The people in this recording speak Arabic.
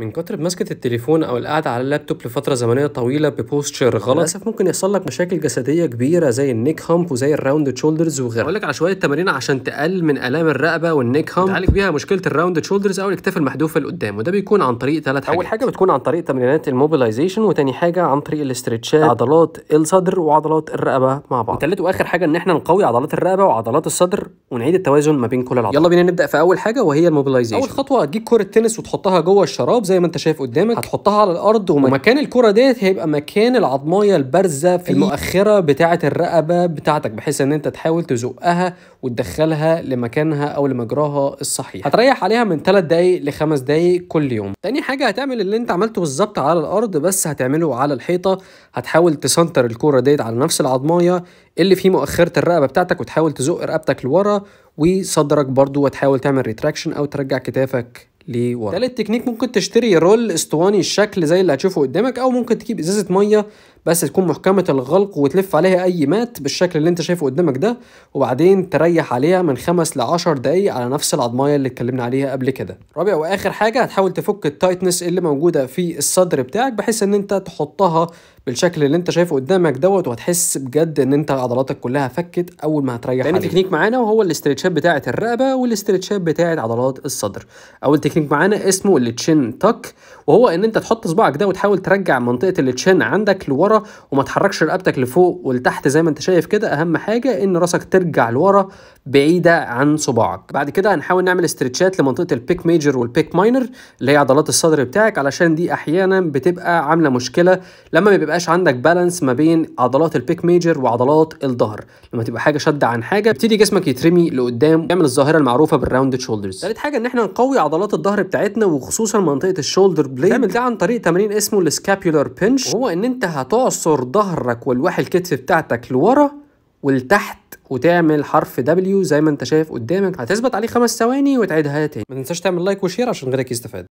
من كتر بمسكة التليفون او القعده على اللابتوب لفتره زمنيه طويله ببوستشر غلط للاسف ممكن يحصل لك مشاكل جسديه كبيره زي النيك هامب وزي الراوند شولدرز وغيرها هقول لك على شويه تمارين عشان تقلل من الام الرقبه والنيك هامب تعالج بيها مشكله الراوند شولدرز او الاكتاف اللي قدام وده بيكون عن طريق ثلاث حاجات اول حاجه بتكون عن طريق تمرينات الموبيلايزيشن وتاني حاجه عن طريق الاسترتشات عضلات الصدر وعضلات الرقبه مع بعض وتالت واخر حاجه ان احنا نقوي عضلات الرقبه وعضلات الصدر ونعيد التوازن ما بين كل العضلات يلا بينا نبدا في اول حاجه وهي الموبيلايزيشن اول خطوه هتجيب كره تنس وتحطها جوه الشراب زي ما انت شايف قدامك هتحطها على الارض ومكان الكره ديت هيبقى مكان العظمايه البارزه في المؤخره بتاعه الرقبه بتاعتك بحيث ان انت تحاول تزقها وتدخلها لمكانها او لمجراها الصحيح هتريح عليها من 3 دقايق لخمس دقايق كل يوم تاني حاجه هتعمل اللي انت عملته بالظبط على الارض بس هتعمله على الحيطه هتحاول تسنتر الكوره ديت على نفس العظمايه اللي في مؤخره الرقبه بتاعتك وتحاول تزق رقبتك لورا وصدرك برضو وتحاول تعمل ريتراكشن او ترجع كتافك لورا تالت تكنيك ممكن تشتري رول اسطواني الشكل زي اللي هتشوفه قدامك او ممكن تجيب ازازه ميه بس تكون محكمه الغلق وتلف عليها اي مات بالشكل اللي انت شايفه قدامك ده وبعدين تريح عليها من خمس ل 10 دقايق على نفس العضمايه اللي اتكلمنا عليها قبل كده رابع واخر حاجه هتحاول تفك التايتنس اللي موجوده في الصدر بتاعك بحيث ان انت تحطها بالشكل اللي انت شايفه قدامك دوت وهتحس بجد ان انت عضلاتك كلها فكت اول ما هتريح تاني تكنيك معانا وهو الاسترتشات بتاعه الرقبه والاسترتشات بتاعه عضلات الصدر اول تكنيك معانا اسمه التشين تك وهو ان انت تحط صباعك ده وتحاول ترجع منطقه التشين عندك لورا لورا وما تحركش رقبتك لفوق ولتحت زي ما انت شايف كده اهم حاجه ان راسك ترجع لورا بعيده عن صباعك بعد كده هنحاول نعمل استرتشات لمنطقه البيك ميجر والبيك ماينر اللي هي عضلات الصدر بتاعك علشان دي احيانا بتبقى عامله مشكله لما ما بيبقاش عندك بالانس ما بين عضلات البيك ميجر وعضلات الظهر لما تبقى حاجه شده عن حاجه بتدي جسمك يترمي لقدام يعمل الظاهره المعروفه بالراوند شولدرز تالت حاجه ان احنا نقوي عضلات الظهر بتاعتنا وخصوصا منطقه الشولدر بليد تعمل ده عن طريق تمرين اسمه السكابيولار بنش وهو ان انت هتقعد تعصر ظهرك والواح الكتف بتاعتك لورا ولتحت وتعمل حرف دبليو زي ما انت شايف قدامك هتثبت عليه خمس ثواني وتعيدها تاني ما تنساش تعمل لايك وشير عشان غيرك يستفاد